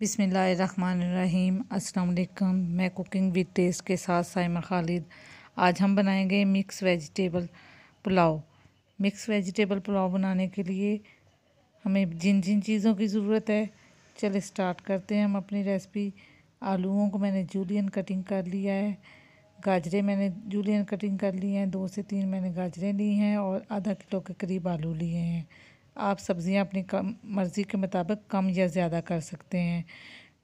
बिसमीम अस्सलाम मैं कुकिंग विद टेस्ट के साथ साइमा खालिद आज हम बनाएंगे mix vegetable pulao mix vegetable pulao बनाने के लिए हमें जिन जिन चीज़ों की ज़रूरत है चले स्टार्ट करते हैं हम अपनी रेसिपी आलूओं को मैंने जूलियन कटिंग कर लिया है गाजरें मैंने जूलियन कटिंग कर ली हैं दो से तीन मैंने गाजरें ली हैं और आधा किलो के करीब आलू लिए हैं आप सब्ज़ियाँ अपनी कम मर्ज़ी के मुताबिक कम या ज़्यादा कर सकते हैं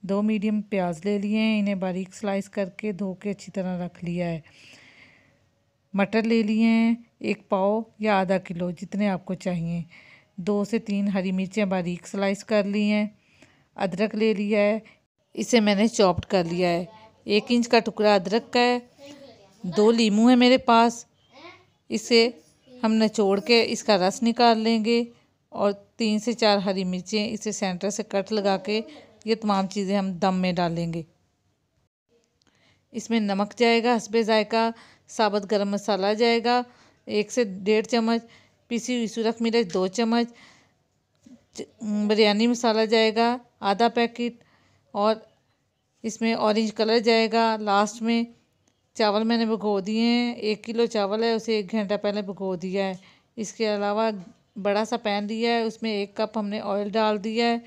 दो मीडियम प्याज ले लिए हैं इन्हें बारीक स्लाइस करके धो के अच्छी तरह रख लिया है मटर ले लिए हैं एक पाव या आधा किलो जितने आपको चाहिए दो से तीन हरी मिर्चें बारीक स्लाइस कर ली हैं अदरक ले लिया है इसे मैंने चॉप्ड कर लिया है एक इंच का टुकड़ा अदरक का है दो लीमू है मेरे पास इसे हम निचोड़ के इसका रस निकाल लेंगे और तीन से चार हरी मिर्चें इसे सेंटर से कट लगा के ये तमाम चीज़ें हम दम में डालेंगे इसमें नमक जाएगा हसबे ज़ायका साबुत गरम मसाला जाएगा एक से डेढ़ चम्मच पीसी हुई सुरख मिर्च दो चम्मच बिरयानी मसाला जाएगा आधा पैकेट और इसमें ऑरेंज कलर जाएगा लास्ट में चावल मैंने भिगो दिए हैं एक किलो चावल है उसे एक घंटा पहले भिगो दिया है इसके अलावा बड़ा सा पैन दिया है उसमें एक कप हमने ऑयल डाल दिया है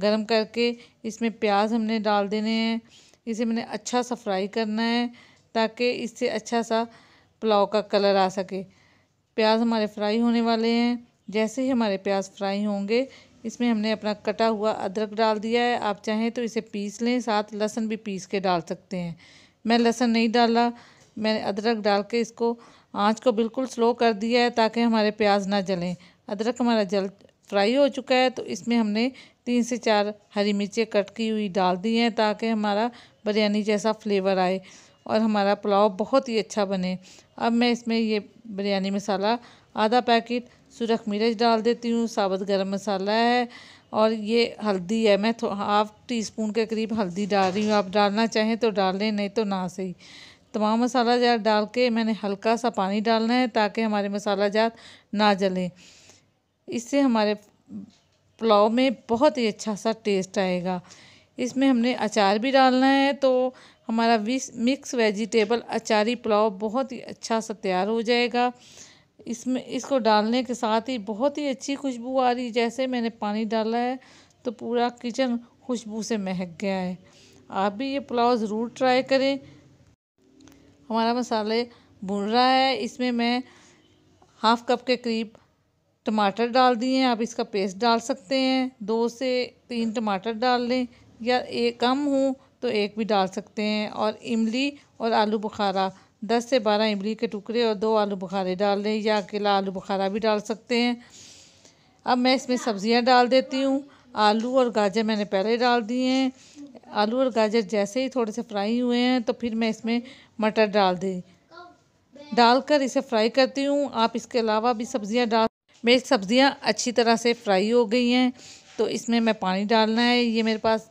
गरम करके इसमें प्याज हमने डाल देने हैं इसे मैंने अच्छा सा फ्राई करना है ताकि इससे अच्छा सा पुलाव का कलर आ सके प्याज हमारे फ्राई होने वाले हैं जैसे ही हमारे प्याज फ्राई होंगे इसमें हमने अपना कटा हुआ अदरक डाल दिया है आप चाहें तो इसे पीस लें साथ लहसुन भी पीस के डाल सकते हैं मैं लहसुन नहीं डाला मैंने अदरक डाल के इसको आँच को बिल्कुल स्लो कर दिया है ताकि हमारे प्याज ना जलें अदरक हमारा जल फ्राई हो चुका है तो इसमें हमने तीन से चार हरी मिर्चें कट की हुई डाल दी हैं ताकि हमारा बिरयानी जैसा फ्लेवर आए और हमारा पुलाव बहुत ही अच्छा बने अब मैं इसमें ये बिरयानी मसाला आधा पैकेट सुरख मिर्च डाल देती हूँ साबुत गरम मसाला है और ये हल्दी है मैं हाफ टी स्पून के करीब हल्दी डाल रही हूँ आप डालना चाहें तो डाल लें नहीं तो ना सही तमाम मसाला जार डाल के मैंने हल्का सा पानी डालना है ताकि हमारे मसाला जार ना जलें इससे हमारे पुलाव में बहुत ही अच्छा सा टेस्ट आएगा इसमें हमने अचार भी डालना है तो हमारा मिक्स वेजिटेबल अचारी पुलाव बहुत ही अच्छा सा तैयार हो जाएगा इसमें इसको डालने के साथ ही बहुत ही अच्छी खुशबू आ रही जैसे मैंने पानी डाला है तो पूरा किचन खुशबू से महक गया है आप भी ये पुलाव ज़रूर ट्राई करें हमारा मसाले भुन रहा है इसमें मैं हाफ़ कप के करीब टमाटर डाल दिए आप इसका पेस्ट डाल सकते हैं दो से तीन टमाटर डाल लें या एक कम हो तो एक भी डाल सकते हैं और इमली और आलू बुखारा दस से बारह इमली के टुकड़े और दो आलू बुखारे डाल लें या अकेला आलू बुखारा भी डाल सकते हैं अब मैं इसमें सब्ज़ियाँ डाल देती हूँ आलू और गाजर मैंने पहले डाल दिए हैं आलू और गाजर जैसे ही थोड़े से फ्राई हुए हैं तो फिर मैं इसमें मटर डाल दी डालकर इसे फ्राई करती हूँ आप इसके अलावा भी सब्ज़ियाँ डाल मेरी सब्ज़ियाँ अच्छी तरह से फ्राई हो गई हैं तो इसमें मैं पानी डालना है ये मेरे पास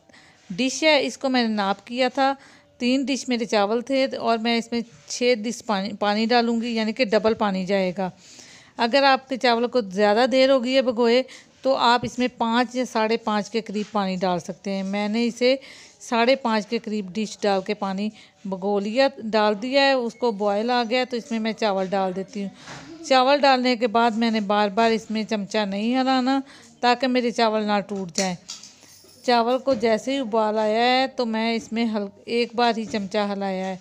डिश है इसको मैंने नाप किया था तीन डिश मेरे चावल थे और मैं इसमें छः डिश पानी पानी डालूँगी यानी कि डबल पानी जाएगा अगर आपके चावल को ज़्यादा देर हो गई है भगोए तो आप इसमें पाँच या साढ़े पाँच के करीब पानी डाल सकते हैं मैंने इसे साढ़े पाँच के करीब डिश डाल के पानी भगो लिया डाल दिया है उसको बॉयल आ गया तो इसमें मैं चावल डाल देती हूँ चावल डालने के बाद मैंने बार बार इसमें चमचा नहीं हलाना ताकि मेरे चावल ना टूट जाए चावल को जैसे ही उबाल आया है तो मैं इसमें हल एक बार ही चमचा हलाया है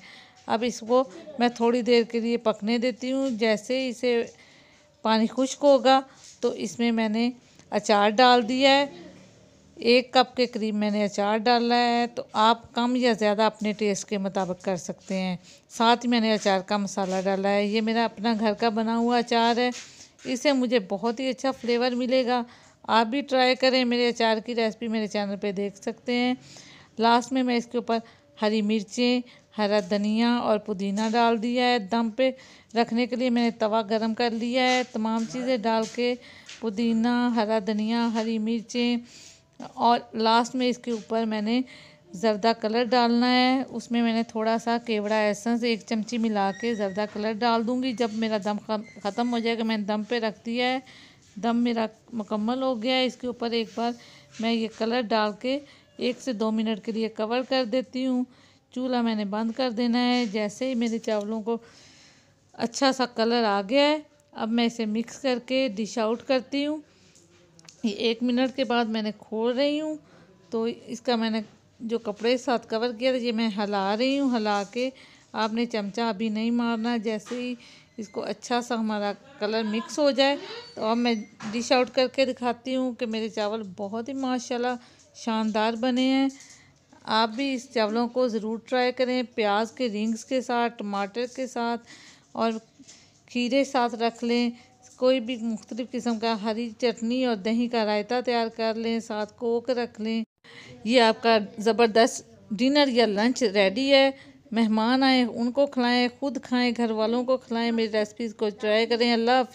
अब इसको मैं थोड़ी देर के लिए पकने देती हूँ जैसे इसे पानी खुश्क होगा तो इसमें मैंने अचार डाल दिया है एक कप के करीब मैंने अचार डाला है तो आप कम या ज़्यादा अपने टेस्ट के मुताबिक कर सकते हैं साथ ही मैंने अचार का मसाला डाला है ये मेरा अपना घर का बना हुआ अचार है इसे मुझे बहुत ही अच्छा फ्लेवर मिलेगा आप भी ट्राई करें मेरे अचार की रेसिपी मेरे चैनल पे देख सकते हैं लास्ट में मैं इसके ऊपर हरी मिर्चें हरा धनिया और पुदीना डाल दिया है दम पे रखने के लिए मैंने तवा गरम कर लिया है तमाम चीज़ें डाल के पुदीना हरा धनिया हरी मिर्चें और लास्ट में इसके ऊपर मैंने जर्दा कलर डालना है उसमें मैंने थोड़ा सा केवड़ा एसेंस एक चमची मिला के जर्दा कलर डाल दूँगी जब मेरा दम ख़त्म हो जाएगा मैंने दम पे रख दिया है दम मेरा मुकम्मल हो गया है इसके ऊपर एक बार मैं ये कलर डाल के एक से दो मिनट के लिए कवर कर देती हूँ चूल्हा मैंने बंद कर देना है जैसे ही मेरे चावलों को अच्छा सा कलर आ गया है अब मैं इसे मिक्स करके डिश आउट करती हूँ एक मिनट के बाद मैंने खोल रही हूँ तो इसका मैंने जो कपड़े साथ कवर किया था ये मैं हला रही हूँ हला के आपने चमचा अभी नहीं मारना जैसे ही इसको अच्छा सा हमारा कलर मिक्स हो जाए तो अब मैं डिश आउट करके दिखाती हूँ कि मेरे चावल बहुत ही माशाल्लाह शानदार बने हैं आप भी इस चावलों को ज़रूर ट्राई करें प्याज के रिंग्स के साथ टमाटर के साथ और खीरे साथ रख लें कोई भी मुख्तलिफ़ किस्म का हरी चटनी और दही का रायता तैयार कर लें साथ कोक रख लें ये आपका ज़बरदस्त डिनर या लंच रेडी है मेहमान आए उनको खिलाएं खुद खाएं घर वालों को खिलाएं मेरी रेसिपीज़ को ट्राई करें अल्लाह हाफि